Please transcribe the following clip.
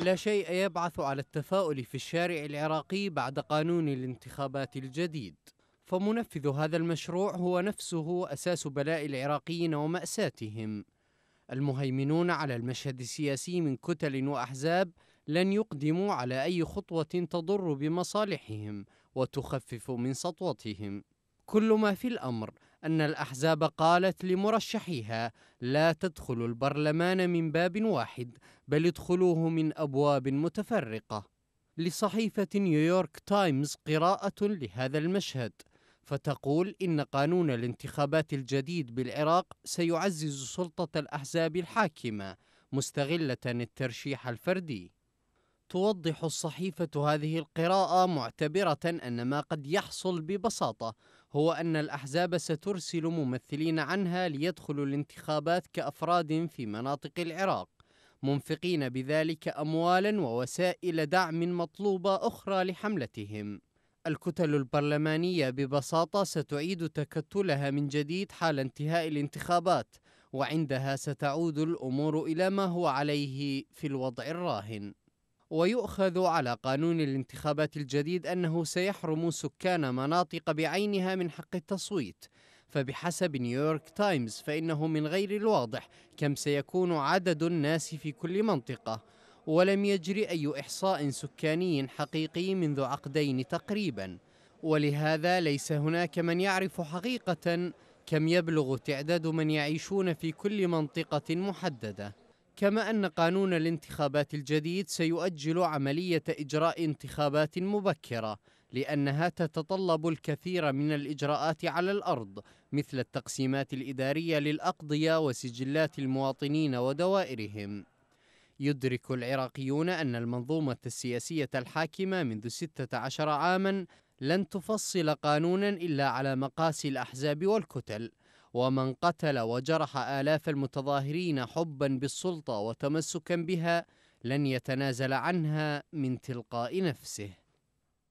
لا شيء يبعث على التفاؤل في الشارع العراقي بعد قانون الانتخابات الجديد فمنفذ هذا المشروع هو نفسه أساس بلاء العراقيين ومأساتهم المهيمنون على المشهد السياسي من كتل وأحزاب لن يقدموا على أي خطوة تضر بمصالحهم وتخفف من سطوتهم كل ما في الأمر أن الأحزاب قالت لمرشحيها لا تدخلوا البرلمان من باب واحد بل ادخلوه من أبواب متفرقة لصحيفة نيويورك تايمز قراءة لهذا المشهد فتقول إن قانون الانتخابات الجديد بالعراق سيعزز سلطة الأحزاب الحاكمة مستغلة الترشيح الفردي توضح الصحيفة هذه القراءة معتبرة أن ما قد يحصل ببساطة هو أن الأحزاب سترسل ممثلين عنها ليدخلوا الانتخابات كأفراد في مناطق العراق منفقين بذلك أموالا ووسائل دعم مطلوبة أخرى لحملتهم الكتل البرلمانية ببساطة ستعيد تكتلها من جديد حال انتهاء الانتخابات وعندها ستعود الأمور إلى ما هو عليه في الوضع الراهن ويؤخذ على قانون الانتخابات الجديد أنه سيحرم سكان مناطق بعينها من حق التصويت فبحسب نيويورك تايمز فإنه من غير الواضح كم سيكون عدد الناس في كل منطقة ولم يجري أي إحصاء سكاني حقيقي منذ عقدين تقريبا ولهذا ليس هناك من يعرف حقيقة كم يبلغ تعداد من يعيشون في كل منطقة محددة كما أن قانون الانتخابات الجديد سيؤجل عملية إجراء انتخابات مبكرة لأنها تتطلب الكثير من الإجراءات على الأرض مثل التقسيمات الإدارية للأقضية وسجلات المواطنين ودوائرهم يدرك العراقيون أن المنظومة السياسية الحاكمة منذ 16 عاماً لن تفصل قانوناً إلا على مقاس الأحزاب والكتل ومن قتل وجرح آلاف المتظاهرين حبا بالسلطة وتمسكا بها لن يتنازل عنها من تلقاء نفسه